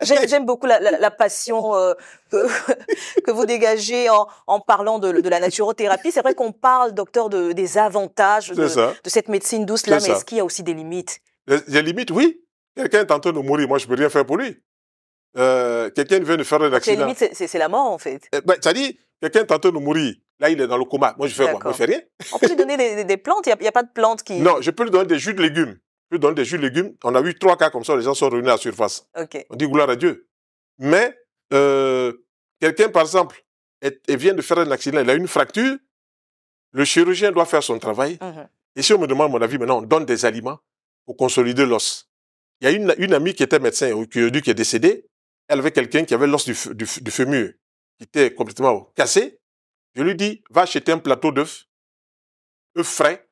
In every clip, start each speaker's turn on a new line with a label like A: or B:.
A: J'aime beaucoup la, passion euh, que, vous dégagez en, parlant de, la naturothérapie. C'est vrai qu'on parle, docteur, des avantages de, cette médecine douce-là, mais est-ce qu'il
B: y a aussi des limites Des limites, oui. Quelqu'un est en train de mourir, moi je ne peux rien faire pour lui. Euh, quelqu'un vient de faire un accident. Les
A: limites, c'est la mort en fait.
B: Euh, bah, ben, C'est-à-dire, quelqu'un est en train de mourir. Là, il est dans le coma. Moi, je fais quoi je fais rien.
A: On peut lui donner des, plantes. Il n'y a, pas de plantes qui. Non, je
B: peux lui donner des jus de légumes. Je donne des jus de légumes. On a eu trois cas comme ça, les gens sont revenus à la surface. On dit gloire à Dieu. Mais euh, quelqu'un, par exemple, vient de faire un accident, il a une fracture, le chirurgien doit faire son travail. Mhm. Et si on me demande mon avis, maintenant, on donne des aliments pour consolider l'os. Il y a une, amie qui était médecin qui est décédée. Elle avait quelqu'un qui avait l'os du, du, fémur qui était complètement cassé. Je lui dis, va acheter un plateau d'œufs, œufs frais,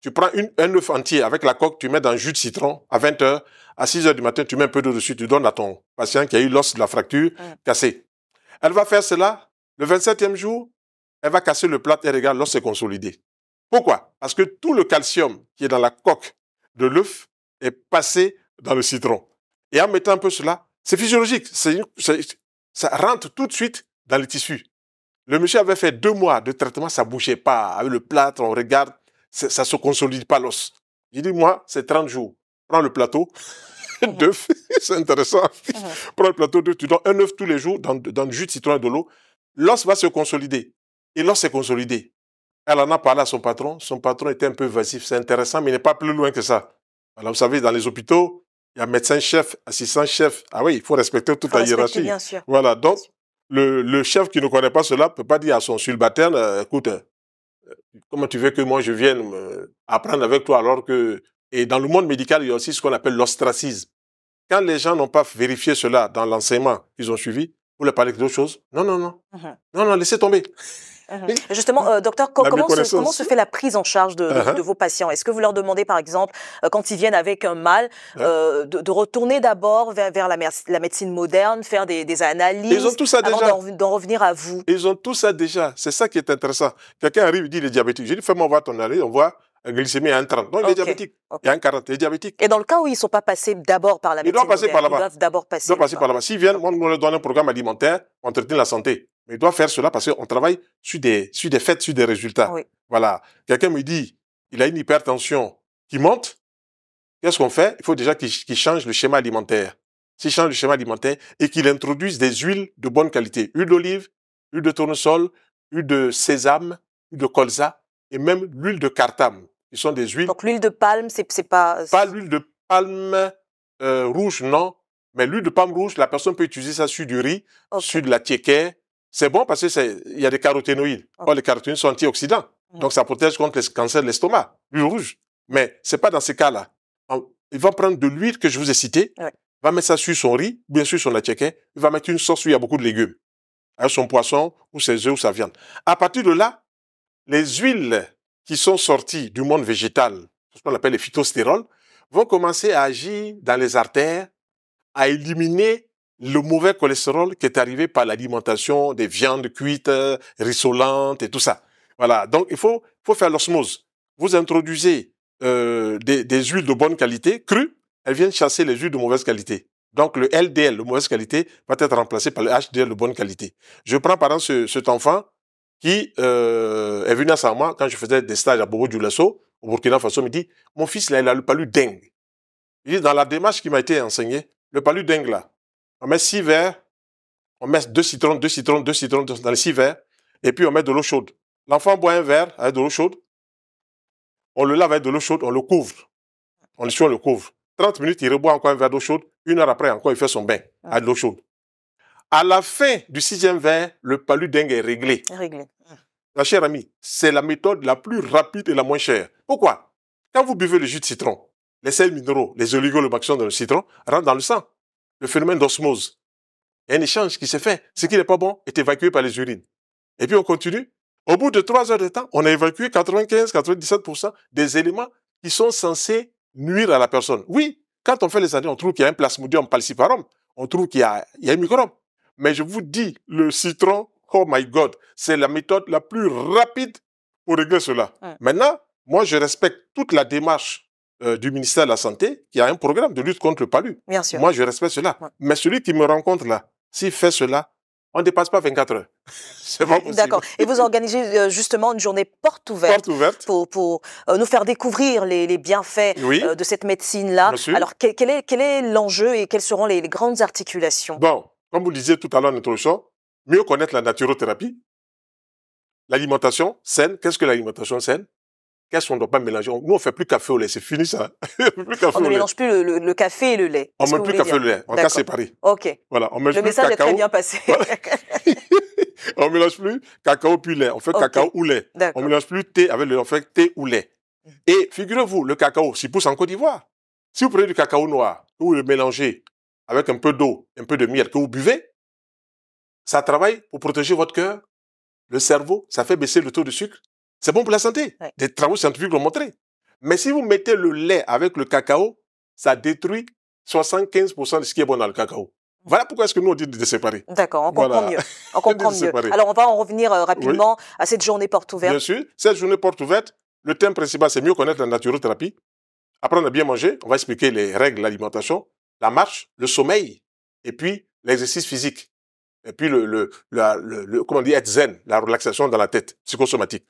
B: tu prends une, un œuf entier avec la coque, tu mets dans un jus de citron à 20 h À 6 h du matin, tu mets un peu d'eau dessus, tu donnes à ton patient qui a eu l'os de la fracture cassé. Elle va faire cela. Le 27e jour, elle va casser le plat et regarde, l'os est consolidé. Pourquoi Parce que tout le calcium qui est dans la coque de l'œuf est passé dans le citron. Et en mettant un peu cela, c'est physiologique. ça rentre tout de suite dans les tissus. Le monsieur avait fait deux mois de traitement, ça bougeait pas. Avec le plâtre, on regarde, ça se consolide pas l'os. Il dit, moi, c'est 30 jours. Prends le plateau uh-huh. c'est intéressant. Uh-huh. Prends le plateau d'œufs, tu donnes un œuf tous les jours dans, dans du jus de citron et de l'eau. L'os va se consolider. Et l'os s'est consolidé. Elle en a parlé à son patron. Son patron était un peu vasif. C'est intéressant, mais il n'est pas plus loin que ça. Alors, vous savez, dans les hôpitaux, il y a médecin-chef, assistant-chef. Ah oui, il faut respecter toute la hiérarchie. Bien sûr. Voilà, donc, le, chef qui ne connaît pas cela ne peut pas dire à son subalterne, euh, écoute, euh, comment tu veux que moi je vienne apprendre avec toi alors que... Et dans le monde médical, il y a aussi ce qu'on appelle l'ostracisme. Quand les gens n'ont pas vérifié cela dans l'enseignement qu'ils ont suivi, voulez parler d'autre choses Non, non, non. Mmh non, non, laissez tomber.
A: Mmh Justement, euh, docteur, comment, se, fait la prise en charge uh-huh. de, vos patients Est-ce que vous leur demandez, par exemple, euh, quand ils viennent avec un mal, uh-huh. euh, de, retourner d'abord vers, la, médecine moderne, faire des, analyses avant tout ça d'en
B: revenir à vous. Ils ont tout ça déjà. C'est ça qui est intéressant. Quelqu'un arrive, il dit, est diabétique. Je lui dis, fais-moi voir ton analyse, on voit glycémie à 30. Donc, il est diabétique. Il est 40, Il est diabétique.
A: Et dans le cas où ils ne sont pas passés d'abord par la médecine, ils doivent passer par là-bas. Ils doivent
B: d'abord passer. par là-bas. S'ils viennent, on leur donne un programme alimentaire, on entretient la santé. Mais ils doivent faire cela parce qu'on travaille sur des, sur des faits, sur des résultats. Voilà. Quelqu'un me dit, il a une hypertension qui monte. Qu'est-ce qu'on fait Il faut déjà qu'il change le schéma alimentaire. S'il change le schéma alimentaire et qu'il introduise des huiles de bonne qualité, huile d'olive, huile de tournesol, huile de sésame, huile de colza, et même l'huile de cartam. Ils sont des huiles. Donc l'huile de palme, c'est pas. Pas l'huile de palme euh, rouge, non. Mais l'huile de palme rouge, la personne peut utiliser ça sur du riz, sur de la tiéquère. C'est bon parce qu'il y a des caroténoïdes. les caroténoïdes sont antioxydants. Mm. Donc, ça protège contre les cancers de l'estomac, l'huile rouge. Mais c'est pas dans ces cas-là. Il va prendre de l'huile que je vous ai citée, va mettre ça sur son riz, bien sûr sur la tiéquère, il va mettre une sauce où il y a beaucoup de légumes, avec son poisson ou ses œufs ou sa viande. À partir de là, les huiles qui sont sorties du monde végétal, ce qu'on appelle les phytostérols, vont commencer à agir dans les artères, à éliminer le mauvais cholestérol qui est arrivé par l'alimentation des viandes cuites, euh, rissolantes et tout ça. Voilà, donc il faut, faire l'osmose. Vous introduisez euh, des, huiles de bonne qualité, crues, elles viennent chasser les huiles de mauvaise qualité. Donc le LDL de mauvaise qualité va être remplacé par le HDL de bonne qualité. Je prends par exemple cet enfant qui euh, est venu à moi quand je faisais des stages à Bobo Dioulasso, au Burkina Faso, me dit Mon fils, là, il a le palu dingue. Il dit Dans la démarche qui m'a été enseignée, le palu dingue, là, on met six verres, on met deux citrons, deux citrons, deux citrons dans les six verres, et puis on met de l'eau chaude. L'enfant boit un verre avec de l'eau chaude, on le lave avec de l'eau chaude, on le couvre. On le, on le couvre. 30 minutes, il reboit encore un verre d'eau chaude, une heure après, encore, il fait son bain avec de l'eau chaude. À la fin du sixième verre, le paludingue est réglé. Réglé. Ma chère amie, c'est la méthode la plus rapide et la moins chère. Pourquoi Quand vous buvez le jus de citron, les sels minéraux, les oligolobactions dans le citron rentrent dans le sang. Le phénomène d'osmose. un échange qui se fait. Ce qui n'est pas bon est évacué par les urines. Et puis on continue. Au bout de trois heures de temps, on a évacué 95-97% des éléments qui sont censés nuire à la personne. Oui, quand on fait les années, on trouve qu'il y a un plasmodium palciparum. on trouve qu'il y, a, un microbe. Mais je vous dis, le citron, oh my God, c'est la méthode la plus rapide pour régler cela. Maintenant, moi, je respecte toute la démarche euh, du ministère de la Santé qui a un programme de lutte contre le palud. Bien sûr. Moi, je respecte cela. Mais celui qui me rencontre là, s'il fait cela, on ne dépasse pas 24 heures. C'est pas possible. D'accord. Et vous organisez
A: euh, justement une journée porte ouverte, pour, euh, nous faire découvrir les, bienfaits de cette médecine-là. Alors, quel, est l'enjeu et quelles seront les, les grandes articulations
B: Bon, comme vous le disiez tout à l'heure en introduction, mieux connaître la naturothérapie, l'alimentation saine. Qu'est-ce que l'alimentation saine Qu'est-ce qu'on ne doit pas mélanger Nous, on ne fait plus café au lait, c'est fini ça.
A: on ne mélange plus le, café et le lait. On ne met plus café au lait, on casse séparé. OK.
B: Voilà, on mélange le message est très bien passé. on ne mélange plus cacao puis lait, on fait cacao ou lait. On ne mélange plus thé avec le on fait thé ou lait. Mm. Et figurez-vous, le cacao, s'il pousse en Côte d'Ivoire, si vous prenez du cacao noir, vous le mélangez avec un peu d'eau, un peu de miel que vous buvez, ça travaille pour protéger votre cœur, le cerveau, ça fait baisser le taux de sucre. C'est bon pour la santé. Des travaux scientifiques l'ont montré. Mais si vous mettez le lait avec le cacao, ça détruit 75% de ce qui est bon dans le cacao. Mmh. Voilà pourquoi est-ce que nous on dit de séparer.
A: D'accord, on comprend mieux. On comprend mieux. Alors on va en revenir euh, rapidement à cette journée porte ouverte. Bien sûr,
B: cette journée porte ouverte, le thème principal c'est mieux connaître la naturothérapie, apprendre à bien manger, on va expliquer les règles de l'alimentation, la marche, le sommeil, et puis l'exercice physique. Et puis le, le, comment on être zen, la relaxation dans la tête, psychosomatique.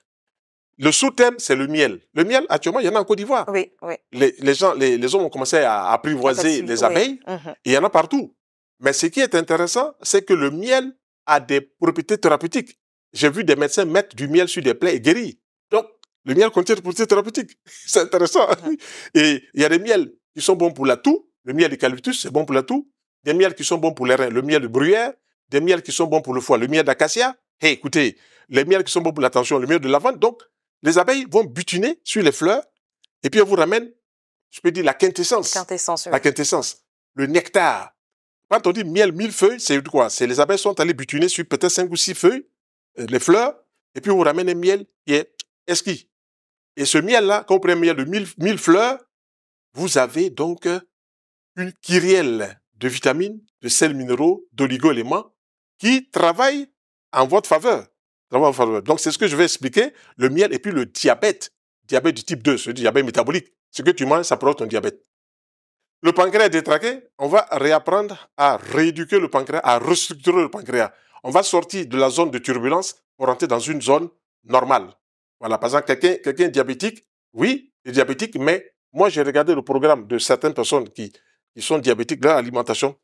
B: Le sous-thème, c'est le miel. Le miel, actuellement, il y en a en Côte d'Ivoire. Oui, Les, gens, les, hommes ont commencé à apprivoiser les abeilles. Mhm. il y en a partout. Mais ce qui est intéressant, c'est que le miel a des propriétés thérapeutiques. J'ai vu des médecins mettre du miel sur des plaies et guérir. Donc, le miel contient des propriétés thérapeutiques. C'est intéressant. Mhm. Et il y a des miels qui sont bons pour la toux, le miel de calvitus, c'est bon pour la toux. Des miels qui sont bons pour les reins, le miel de bruyère. Des miels qui sont bons pour le foie, le miel d'acacia. Hey, eh, écoutez, les miels qui sont bons pour l'attention, le miel de lavande. Donc, les abeilles vont butiner sur les fleurs et puis on vous ramène, je peux dire, la quintessence. quintessence La quintessence. Le nectar. Quand on dit miel, mille feuilles, c'est quoi C'est les abeilles sont allées butiner sur peut-être cinq ou six feuilles, euh, les fleurs, et puis on vous ramène un miel qui est esquis. Et ce miel-là, quand vous prenez un miel de mille, mille fleurs, vous avez donc euh, une kyrielle de vitamines, de sels minéraux, d'oligo-éléments qui travaillent en votre faveur. Donc, c'est ce que je vais expliquer. Le miel et puis le diabète. Diabète du type 2, ce diabète métabolique. Ce que tu manges, ça provoque ton diabète. Le pancréas détraqué, on va réapprendre à rééduquer le pancréas, à restructurer le pancréas. On va sortir de la zone de turbulence pour rentrer dans une zone normale. Voilà, par exemple, quelqu'un quelqu'un diabétique, oui, il est diabétique, mais moi j'ai regardé le programme de certaines personnes qui ils sont diabétiques, leur alimentation,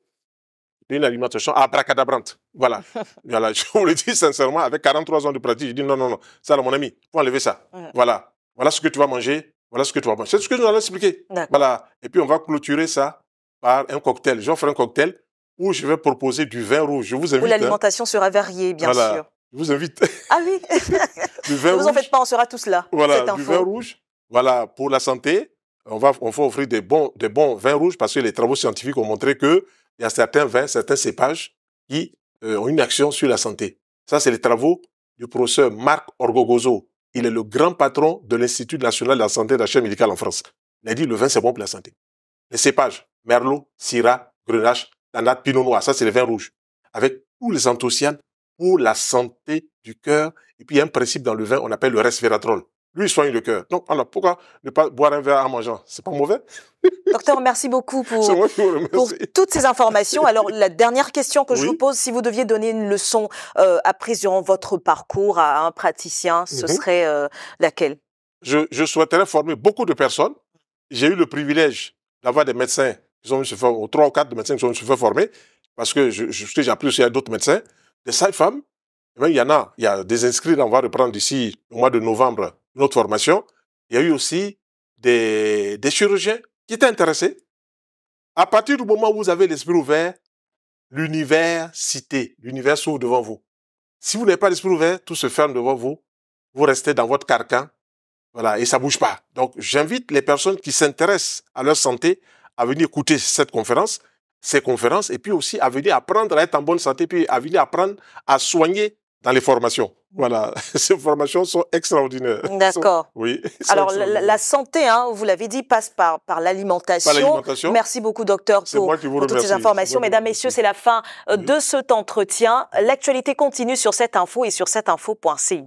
B: une alimentation abracadabrante. Voilà. voilà. Je vous le dis sincèrement, avec 43 ans de pratique, je dis non, non, non, ça, mon ami, faut enlever ça. Voilà. Voilà ce que tu vas manger. Voilà ce que tu vas manger. C'est ce que nous allons expliquer. Voilà. Et puis, on va clôturer ça par un cocktail. J'offre un cocktail où je vais proposer du vin rouge. Je vous invite. Où hein.
A: l'alimentation sera variée, bien sûr. Je vous invite. Ah oui.
B: du vin ne vous en faites
A: pas, on sera tous là. Voilà. Du vin rouge.
B: Voilà. Pour la santé on va, on va offrir des bons, des bons vins rouges parce que les travaux scientifiques ont montré il y a certains vins, certains cépages qui euh, ont une action sur la santé. Ça, c'est les travaux du professeur Marc Orgogozo. Il est le grand patron de l'Institut national de la santé d'achat médicale en France. Il a dit le vin, c'est bon pour la santé. Les cépages, Merlot, Syrah, Grenache, Tannat, Pinot Noir, ça, c'est les vins rouges. Avec tous les anthocyanes pour la santé du cœur. Et puis, il y a un principe dans le vin, on appelle le resveratrol. Lui, il soigne le cœur. Donc, alors, pourquoi ne pas boire un verre en mangeant C'est
A: pas mauvais. Docteur, merci beaucoup pour, toutes ces informations. Alors, la dernière question que je vous pose, si vous deviez donner une leçon euh, durant votre parcours à un praticien, ce mhm. serait euh, laquelle
B: je, souhaiterais former beaucoup de personnes. J'ai eu le privilège d'avoir des médecins ils ont trois ou quatre médecins qui sont venus se former, parce que je, j'ai appris aussi à d'autres médecins, des sages-femmes. Eh il y en a, il y a des inscrits, on va reprendre d'ici au mois de novembre notre formation, il y a eu aussi des, chirurgiens qui étaient intéressés. À partir du moment où vous avez l'esprit ouvert, l'univers cité, l'univers s'ouvre devant vous. Si vous n'avez pas l'esprit ouvert, tout se ferme devant vous. Vous restez dans votre carcan. Voilà, et ça bouge pas. Donc, j'invite les personnes qui s'intéressent à leur santé à venir écouter cette conférence, ces conférences, et puis aussi à venir apprendre à être en bonne santé, puis à venir apprendre à soigner dans les formations. Mm. Voilà, ces formations sont extraordinaires. D'accord. Oui. Alors la,
A: santé, hein, vous l'avez dit, passe par, par l'alimentation. Merci beaucoup, docteur, pour, pour toutes ces informations. Mesdames, Messieurs, c'est la fin euh, mm. de cet entretien. L'actualité continue sur cette info et sur info.ci.